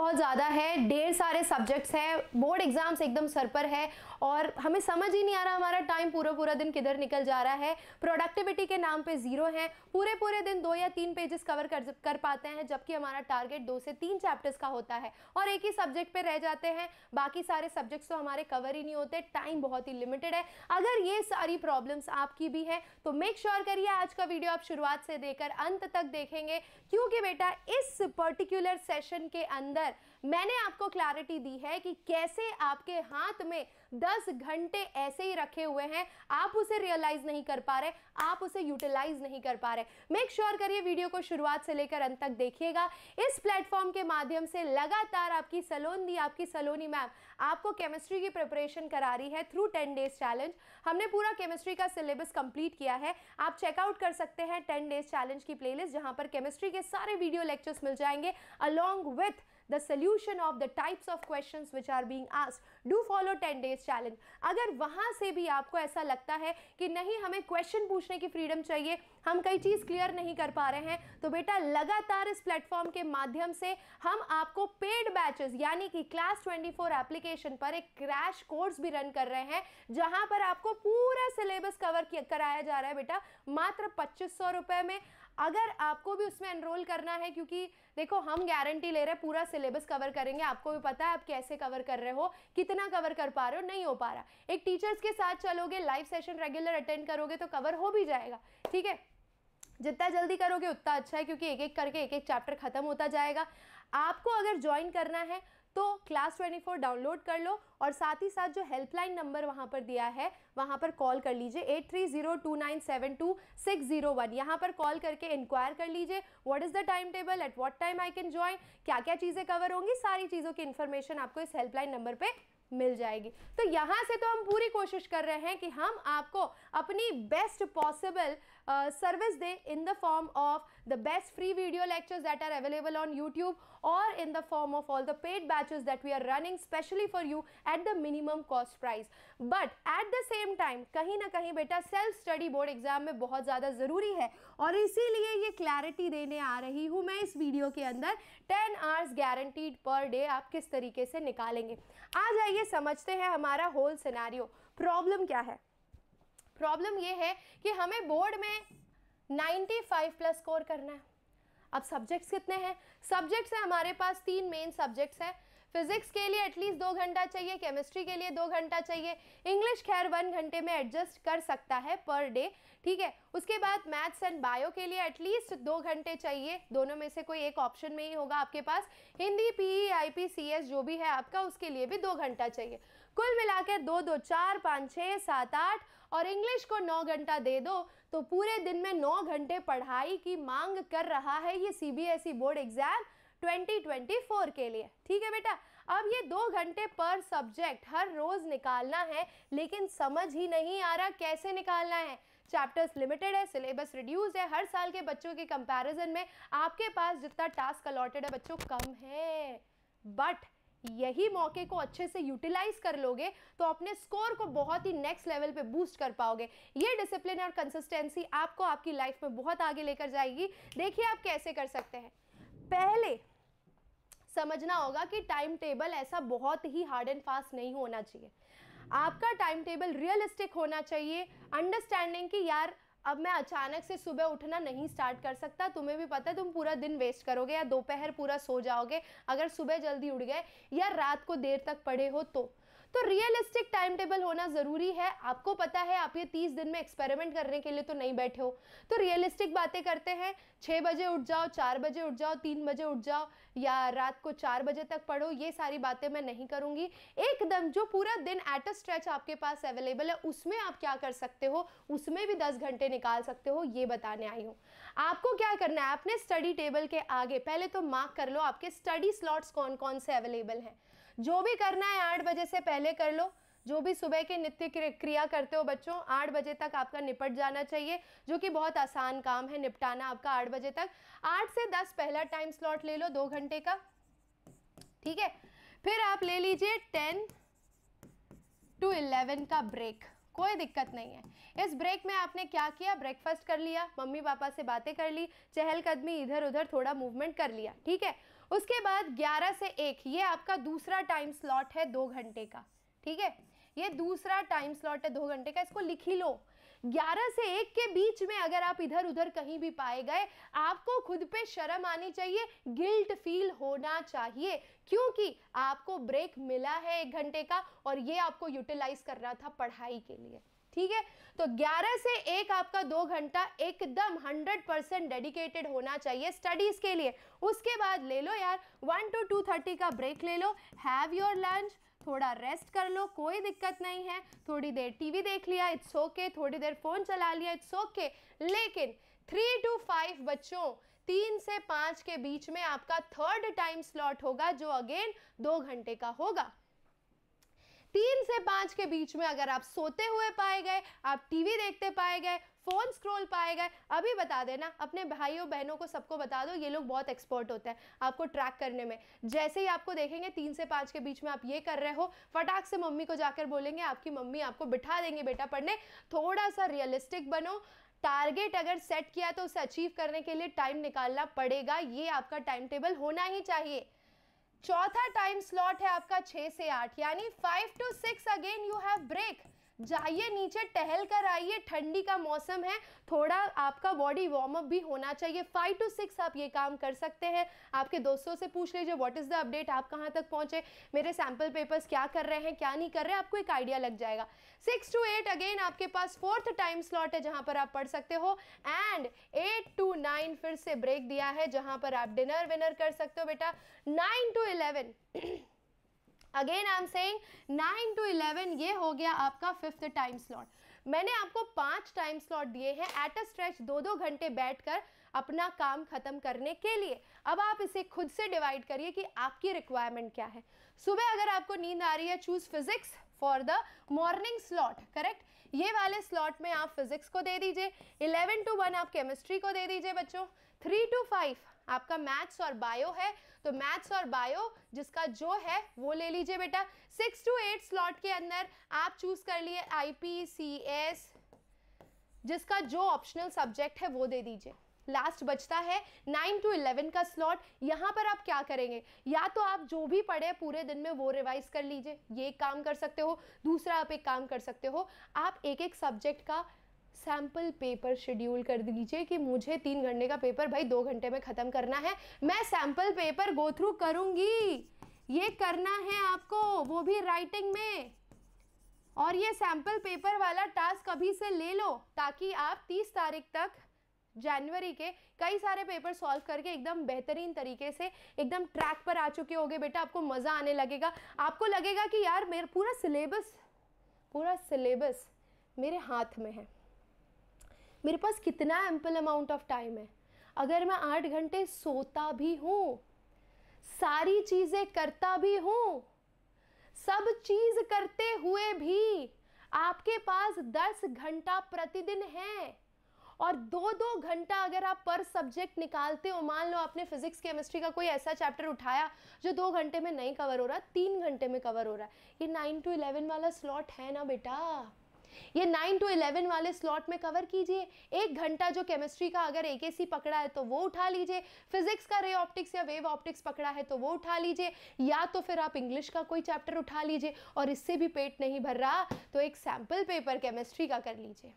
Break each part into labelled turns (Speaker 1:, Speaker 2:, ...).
Speaker 1: बहुत ज़्यादा है ढेर सारे सब्जेक्ट्स हैं बोर्ड एग्ज़ाम्स एकदम सर पर है और हमें समझ ही नहीं आ रहा हमारा टाइम पूरा पूरा दिन किधर निकल जा रहा है प्रोडक्टिविटी के नाम पे ज़ीरो है पूरे पूरे दिन दो या तीन पेजेस कवर कर कर पाते हैं जबकि हमारा टारगेट दो से तीन चैप्टर्स का होता है और एक ही सब्जेक्ट पर रह जाते हैं बाकी सारे सब्जेक्ट्स तो हमारे कवर ही नहीं होते टाइम बहुत ही लिमिटेड है अगर ये सारी प्रॉब्लम्स आपकी भी है तो मेक श्योर करिए आज का वीडियो आप शुरुआत से देकर अंत तक देखेंगे क्योंकि बेटा इस पर्टिकुलर सेशन के अंदर अंदर मैंने आपको क्लैरिटी दी है कि कैसे आपके हाथ में 10 घंटे ऐसे ही रखे हुए हैं आप उसे रियलाइज नहीं कर पा रहे आप उसे यूटिलाइज नहीं कर पा रहे मेक श्योर करिए वीडियो को शुरुआत से लेकर अंत तक देखिएगा इस प्लेटफॉर्म के माध्यम से लगातार आपकी सलोन दी आपकी सलोनी मैम आपको केमिस्ट्री की प्रिपरेशन करा रही है थ्रू टेन डेज चैलेंज हमने पूरा केमिस्ट्री का सिलेबस कंप्लीट किया है आप चेकआउट कर सकते हैं टेन डेज चैलेंज की प्लेलिस्ट जहां पर केमिस्ट्री के सारे वीडियो लेक्चर्स मिल जाएंगे along with the solution of the types of question which are being asked do follow ten days challenge अगर वहाँ से भी आपको ऐसा लगता है कि नहीं हमें क्वेश्चन पूछने की फ्रीडम चाहिए हम कई चीज़ क्लियर नहीं कर पा रहे हैं तो बेटा लगातार इस प्लेटफॉर्म के माध्यम से हम आपको पेड बैचेस यानी कि क्लास 24 एप्लीकेशन पर एक क्रैश कोर्स भी रन कर रहे हैं जहां पर आपको पूरा सिलेबस कवर कराया जा रहा है बेटा मात्र पच्चीस सौ में अगर आपको भी उसमें एनरोल करना है क्योंकि देखो हम गारंटी ले रहे हैं पूरा सिलेबस कवर करेंगे आपको भी पता है आप कैसे कवर कर रहे हो कितना कवर कर पा रहे हो नहीं हो पा रहा एक टीचर्स के साथ चलोगे लाइव सेशन रेगुलर अटेंड करोगे तो कवर हो भी जाएगा ठीक है जितना जल्दी करोगे उतना अच्छा है क्योंकि एक एक करके एक एक चैप्टर खत्म होता जाएगा आपको अगर ज्वाइन करना है तो क्लास ट्वेंटी फोर डाउनलोड कर लो और साथ ही साथ जो हेल्पलाइन नंबर वहाँ पर दिया है वहाँ पर कॉल कर लीजिए at three zero two nine seven two six zero one यहाँ पर कॉल करके इंक्वायर कर लीजिए what is the time table at what time I can join क्या क्या चीज़ें कवर होंगी सारी चीज़ों की इन्फॉर्मेशन आपको इस हेल्पलाइन नंबर पर मिल जाएगी तो यहाँ से तो हम पूरी कोशिश कर रहे हैं कि हम आपको अपनी बेस्ट पॉसिबल सर्विस दे in the form of the best free video lectures that are available on YouTube और in the form of all the paid batches that we are running specially for you at the minimum cost price but at the same time कहीं ना कहीं बेटा self study board exam में बहुत ज़्यादा ज़रूरी है और इसीलिए ये क्लैरिटी देने आ रही हूँ मैं इस वीडियो के अंदर ten hours guaranteed per day आप किस तरीके से निकालेंगे आ जाइए समझते हैं हमारा होल सिनारी प्रॉब्लम क्या है प्रॉब्लम ये है कि हमें बोर्ड में 95 प्लस स्कोर करना है अब सब्जेक्ट्स कितने हैं सब्जेक्ट्स हैं हमारे पास तीन मेन सब्जेक्ट्स हैं फिजिक्स के लिए एटलीस्ट दो घंटा चाहिए केमिस्ट्री के लिए दो घंटा चाहिए इंग्लिश खैर वन घंटे में एडजस्ट कर सकता है पर डे ठीक है उसके बाद मैथ्स एंड बायो के लिए एटलीस्ट दो घंटे चाहिए दोनों में से कोई एक ऑप्शन में ही होगा आपके पास हिंदी पीई सी एस जो भी है आपका उसके लिए भी दो घंटा चाहिए कुल मिलाकर दो दो चार पाँच छः सात आठ और इंग्लिश को नौ घंटा दे दो तो पूरे दिन में नौ घंटे पढ़ाई की मांग कर रहा है ये सीबीएसई e बोर्ड एग्ज़ाम 2024 के लिए ठीक है बेटा अब ये दो घंटे पर सब्जेक्ट हर रोज़ निकालना है लेकिन समझ ही नहीं आ रहा कैसे निकालना है चैप्टर्स लिमिटेड है सिलेबस रिड्यूस है हर साल के बच्चों के कंपैरिजन में आपके पास जितना टास्क अलॉटेड है बच्चों कम है बट यही मौके को अच्छे से यूटिलाइज कर लोगे तो अपने स्कोर को बहुत ही नेक्स्ट लेवल पे बूस्ट कर पाओगे ये डिसिप्लिन और कंसिस्टेंसी आपको आपकी लाइफ में बहुत आगे लेकर जाएगी देखिए आप कैसे कर सकते हैं पहले समझना होगा कि टाइम टेबल ऐसा बहुत ही हार्ड एंड फास्ट नहीं होना चाहिए आपका टाइम टेबल रियलिस्टिक होना चाहिए अंडरस्टैंडिंग कि यार अब मैं अचानक से सुबह उठना नहीं स्टार्ट कर सकता तुम्हें भी पता है तुम पूरा दिन वेस्ट करोगे या दोपहर पूरा सो जाओगे अगर सुबह जल्दी उठ गए या रात को देर तक पढ़े हो तो तो रियलिस्टिक टाइम टेबल होना ज़रूरी है आपको पता है आप ये तीस दिन में एक्सपेरिमेंट करने के लिए तो नहीं बैठे हो तो रियलिस्टिक बातें करते हैं छः बजे उठ जाओ चार बजे उठ जाओ तीन बजे उठ जाओ या रात को चार बजे तक पढ़ो ये सारी बातें मैं नहीं करूँगी एकदम जो पूरा दिन एट अ स्ट्रेच आपके पास अवेलेबल है उसमें आप क्या कर सकते हो उसमें भी दस घंटे निकाल सकते हो ये बताने आई हूँ आपको क्या करना है अपने स्टडी टेबल के आगे पहले तो मार्क कर लो आपके स्टडी स्लॉट्स कौन कौन से अवेलेबल हैं जो भी करना है आठ बजे से पहले कर लो जो भी सुबह के नित्य क्रिया करते हो बच्चों आठ बजे तक आपका निपट जाना चाहिए जो कि बहुत आसान काम है निपटाना आपका आठ बजे तक आठ से दस पहला टाइम स्लॉट ले लो दो घंटे का ठीक है फिर आप ले लीजिए टेन टू इलेवन का ब्रेक कोई दिक्कत नहीं है इस ब्रेक में आपने क्या किया ब्रेकफास्ट कर लिया मम्मी पापा से बातें कर ली चहलकदमी इधर उधर थोड़ा मूवमेंट कर लिया ठीक है उसके बाद ग्यारह से एक ये आपका दूसरा टाइम स्लॉट है दो घंटे का ठीक है ये दूसरा टाइम स्लॉट है दो घंटे का इसको लिख ही लो ग्यारह से एक के बीच में अगर आप इधर उधर कहीं भी पाए गए आपको खुद पे शर्म आनी चाहिए गिल्ट फील होना चाहिए क्योंकि आपको ब्रेक मिला है एक घंटे का और ये आपको यूटिलाइज करना था पढ़ाई के लिए ठीक है तो 11 से एक आपका दो घंटा एकदम 100 परसेंट डेडिकेटेड होना चाहिए स्टडीज के लिए उसके बाद ले लो यार वन टू टू थर्टी का ब्रेक ले लो हैव योर लंच थोड़ा रेस्ट कर लो कोई दिक्कत नहीं है थोड़ी देर टीवी देख लिया इट्स ओके okay, थोड़ी देर फ़ोन चला लिया इट्स ओके okay, लेकिन थ्री टू फाइव बच्चों तीन से पाँच के बीच में आपका थर्ड टाइम स्लॉट होगा जो अगेन दो घंटे का होगा तीन से पाँच के बीच में अगर आप सोते हुए पाए गए आप टीवी देखते पाए गए फ़ोन स्क्रॉल पाए गए अभी बता देना अपने भाइयों बहनों को सबको बता दो ये लोग बहुत एक्सपर्ट होते हैं आपको ट्रैक करने में जैसे ही आपको देखेंगे तीन से पाँच के बीच में आप ये कर रहे हो फटाक से मम्मी को जाकर बोलेंगे आपकी मम्मी आपको बिठा देंगे बेटा पढ़ने थोड़ा सा रियलिस्टिक बनो टारगेट अगर सेट किया तो उसे अचीव करने के लिए टाइम निकालना पड़ेगा ये आपका टाइम टेबल होना ही चाहिए चौथा टाइम स्लॉट है आपका छह से आठ यानी five to six again you have break जाइए नीचे टहल कर आइए ठंडी का मौसम है थोड़ा आपका बॉडी वार्म अप भी होना चाहिए फाइव टू सिक्स आप ये काम कर सकते हैं आपके दोस्तों से पूछ लीजिए व्हाट इज़ द अपडेट आप कहाँ तक पहुँचे मेरे सैम्पल पेपर्स क्या कर रहे हैं क्या नहीं कर रहे आपको एक आइडिया लग जाएगा सिक्स टू एट अगेन आपके पास फोर्थ टाइम स्लॉट है जहाँ पर आप पढ़ सकते हो एंड एट टू नाइन फिर से ब्रेक दिया है जहाँ पर आप डिनर विनर कर सकते हो बेटा nine to eleven again I am saying nine to eleven ये हो गया आपका फिफ्थ टाइम स्लॉट मैंने आपको पांच टाइम स्लॉट दिए हैं एट अ स्ट्रेच दो दो घंटे बैठकर अपना काम ख़त्म करने के लिए अब आप इसे खुद से डिवाइड करिए कि आपकी रिक्वायरमेंट क्या है सुबह अगर आपको नींद आ रही है choose physics for the morning slot correct ये वाले स्लॉट में आप फिज़िक्स को दे दीजिए इलेवन टू वन आप केमिस्ट्री को दे दीजिए बच्चों थ्री टू फाइव आपका मैथ्स और बायो है तो मैथ्स और बायो जिसका जो है वो ले लीजिए बेटा सिक्स टू एट स्लॉट के अंदर आप चूज कर लिए आई जिसका जो ऑप्शनल सब्जेक्ट है वो दे दीजिए लास्ट बचता है नाइन टू इलेवन का स्लॉट यहाँ पर आप क्या करेंगे या तो आप जो भी पढ़े पूरे दिन में वो रिवाइज कर लीजिए ये काम कर सकते हो दूसरा आप एक काम कर सकते हो आप एक एक सब्जेक्ट का सैम्पल पेपर शेड्यूल कर दीजिए कि मुझे तीन घंटे का पेपर भाई दो घंटे में ख़त्म करना है मैं सैम्पल पेपर गो थ्रू करूँगी ये करना है आपको वो भी राइटिंग में और ये सैम्पल पेपर वाला टास्क अभी से ले लो ताकि आप 30 तारीख तक जनवरी के कई सारे पेपर सॉल्व करके एकदम बेहतरीन तरीके से एकदम ट्रैक पर आ चुके होगे बेटा आपको मज़ा आने लगेगा आपको लगेगा कि यार मेरा पूरा सिलेबस पूरा सिलेबस मेरे हाथ में है मेरे पास कितना एम्पल अमाउंट ऑफ टाइम है अगर मैं आठ घंटे सोता भी हूँ सारी चीज़ें करता भी हूँ सब चीज़ करते हुए भी आपके पास दस घंटा प्रतिदिन है और दो दो घंटा अगर आप पर सब्जेक्ट निकालते हो मान लो आपने फिजिक्स केमिस्ट्री का कोई ऐसा चैप्टर उठाया जो दो घंटे में नहीं कवर हो रहा तीन घंटे में कवर हो रहा है ये नाइन टू इलेवन वाला स्लॉट है ना बेटा ये नाइन टू इलेवन वाले स्लॉट में कवर कीजिए एक घंटा जो केमिस्ट्री का अगर ए पकड़ा है तो वो उठा लीजिए फिजिक्स का रे ऑप्टिक्स या वेव ऑप्टिक्स पकड़ा है तो वो उठा लीजिए या तो फिर आप इंग्लिश का कोई चैप्टर उठा लीजिए और इससे भी पेट नहीं भर रहा तो एक सैम्पल पेपर केमिस्ट्री का कर लीजिए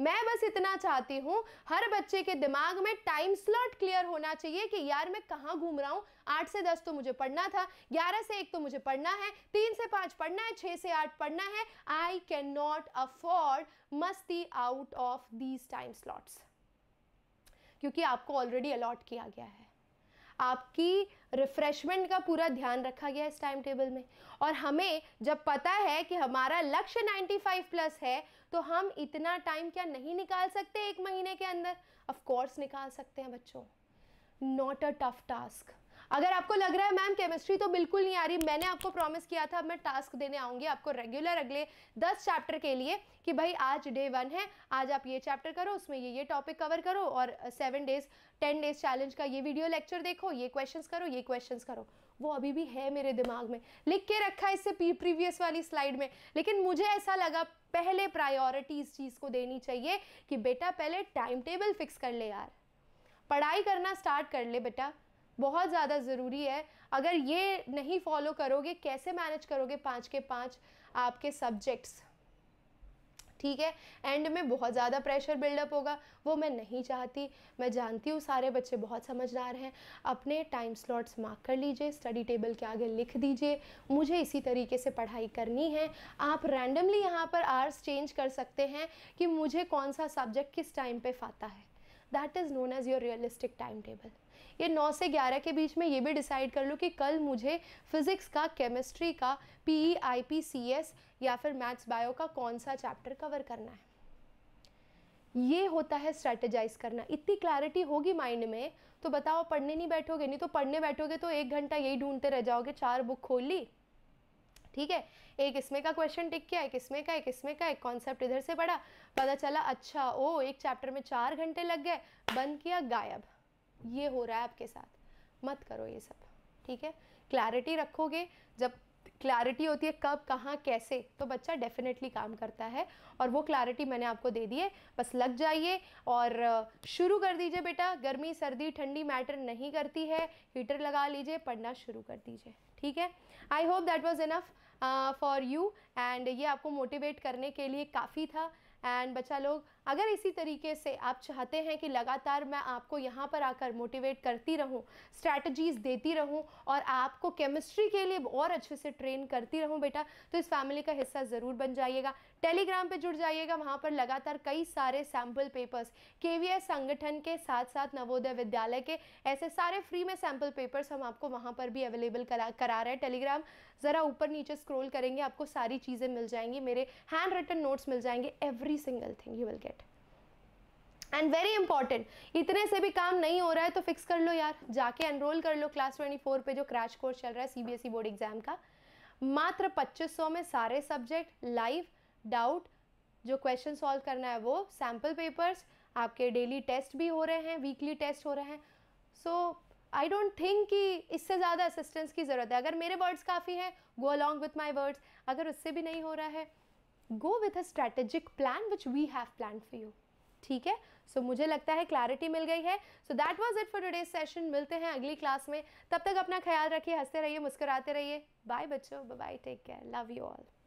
Speaker 1: मैं बस इतना चाहती हूँ हर बच्चे के दिमाग में टाइम स्लॉट क्लियर होना चाहिए कि यार मैं कहाँ घूम रहा हूँ आठ से दस तो मुझे पढ़ना था ग्यारह से एक तो मुझे पढ़ना है तीन से पाँच पढ़ना है छः से आठ पढ़ना है आई कैन नॉट अफोर्ड मस्ती out of these time slots क्योंकि आपको ऑलरेडी अलॉट किया गया है आपकी रिफ्रेशमेंट का पूरा ध्यान रखा गया है इस टाइम टेबल में और हमें जब पता है कि हमारा लक्ष्य 95 प्लस है तो हम इतना टाइम क्या नहीं निकाल सकते एक महीने के अंदर कोर्स निकाल सकते हैं बच्चों नॉट अ टफ टास्क अगर आपको लग रहा है मैम केमिस्ट्री तो बिल्कुल नहीं आ रही मैंने आपको प्रॉमिस किया था मैं टास्क देने आऊंगी आपको रेगुलर अगले दस चैप्टर के लिए कि भाई आज डे वन है आज आप ये चैप्टर करो उसमें ये ये टॉपिक कवर करो और seven days ten days challenge का ये वीडियो लेक्चर देखो ये क्वेश्चंस करो ये क्वेश्चंस करो वो अभी भी है मेरे दिमाग में लिख के रखा है इससे प्रीवियस वाली स्लाइड में लेकिन मुझे ऐसा लगा पहले प्रायोरिटी इस चीज़ को देनी चाहिए कि बेटा पहले टाइम टेबल फिक्स कर ले यार पढ़ाई करना स्टार्ट कर ले बेटा बहुत ज़्यादा ज़रूरी है अगर ये नहीं फॉलो करोगे कैसे मैनेज करोगे पाँच के पाँच आपके सब्जेक्ट्स ठीक है एंड में बहुत ज़्यादा प्रेशर बिल्डअप होगा वो मैं नहीं चाहती मैं जानती हूँ सारे बच्चे बहुत समझदार हैं अपने टाइम स्लॉट्स मार्क कर लीजिए स्टडी टेबल के आगे लिख दीजिए मुझे इसी तरीके से पढ़ाई करनी है आप रैंडमली यहाँ पर आर्स चेंज कर सकते हैं कि मुझे कौन सा सब्जेक्ट किस टाइम पर फाता है that is known as your realistic time table ये नौ से ग्यारह के बीच में ये भी डिसाइड कर लो कि कल मुझे फिज़िक्स का केमिस्ट्री का P E I P C S या फिर मैथ्स बायो का कौन सा चैप्टर कवर करना है ये होता है स्ट्रेटेजाइज करना इतनी क्लैरिटी होगी माइंड में तो बताओ पढ़ने नहीं बैठोगे नहीं तो पढ़ने बैठोगे तो एक घंटा यही ढूंढते रह जाओगे चार बुक खोल ली ठीक है एक इसमें का क्वेश्चन टिक किया एक इसमें का एक इसमें का एक कॉन्सेप्ट इधर से पढ़ा पता चला अच्छा ओ एक चैप्टर में चार घंटे लग गए बंद किया गायब ये हो रहा है आपके साथ मत करो ये सब ठीक है क्लैरिटी रखोगे जब क्लैरिटी होती है कब कहाँ कैसे तो बच्चा डेफिनेटली काम करता है और वो क्लैरिटी मैंने आपको दे दी है बस लग जाइए और शुरू कर दीजिए बेटा गर्मी सर्दी ठंडी मैटर नहीं करती है हीटर लगा लीजिए पढ़ना शुरू कर दीजिए ठीक है I hope that was enough for you and ये आपको मोटिवेट करने के लिए काफ़ी था एंड बच्चा लोग अगर इसी तरीके से आप चाहते हैं कि लगातार मैं आपको यहाँ पर आकर मोटिवेट करती रहूँ स्ट्रैटजीज़ देती रहूँ और आपको केमिस्ट्री के लिए और अच्छे से ट्रेन करती रहूँ बेटा तो इस फैमिली का हिस्सा ज़रूर बन जाइएगा टेलीग्राम पर जुड़ जाइएगा वहाँ पर लगातार कई सारे सैम्पल पेपर्स के संगठन के साथ साथ नवोदय विद्यालय के ऐसे सारे फ्री में सैम्पल पेपर्स हम आपको वहाँ पर भी अवेलेबल करा करा रहे हैं टेलीग्राम ज़रा ऊपर नीचे स्क्रोल करेंगे आपको सारी चीज़ें मिल जाएंगी मेरे हैंड रिटन नोट्स मिल जाएंगे every single thing you will get and very important इतने से भी काम नहीं हो रहा है तो फिक्स कर लो यार जाके एनरोल कर लो क्लास ट्वेंटी फोर पे जो क्रैश कोर्स चल रहा है सीबीएसई बोर्ड एग्जाम का मात्र पच्चीस सौ में सारे सब्जेक्ट लाइव डाउट जो क्वेश्चन सॉल्व करना है वो सैम्पल पेपर्स आपके डेली टेस्ट भी हो रहे हैं वीकली टेस्ट हो रहे हैं सो आई डोंट थिंक कि इससे ज़्यादा असिस्टेंस की ज़रूरत है अगर मेरे वर्ड्स काफ़ी हैं go along with my words अगर उससे भी नहीं हो रहा है go with a strategic plan which we have plan for you ठीक है सो so, मुझे लगता है क्लैरिटी मिल गई है so that was it for today session मिलते हैं अगली क्लास में तब तक अपना ख्याल रखिए हंसते रहिए मुस्कुराते रहिए बाय बच्चों bye take care love you all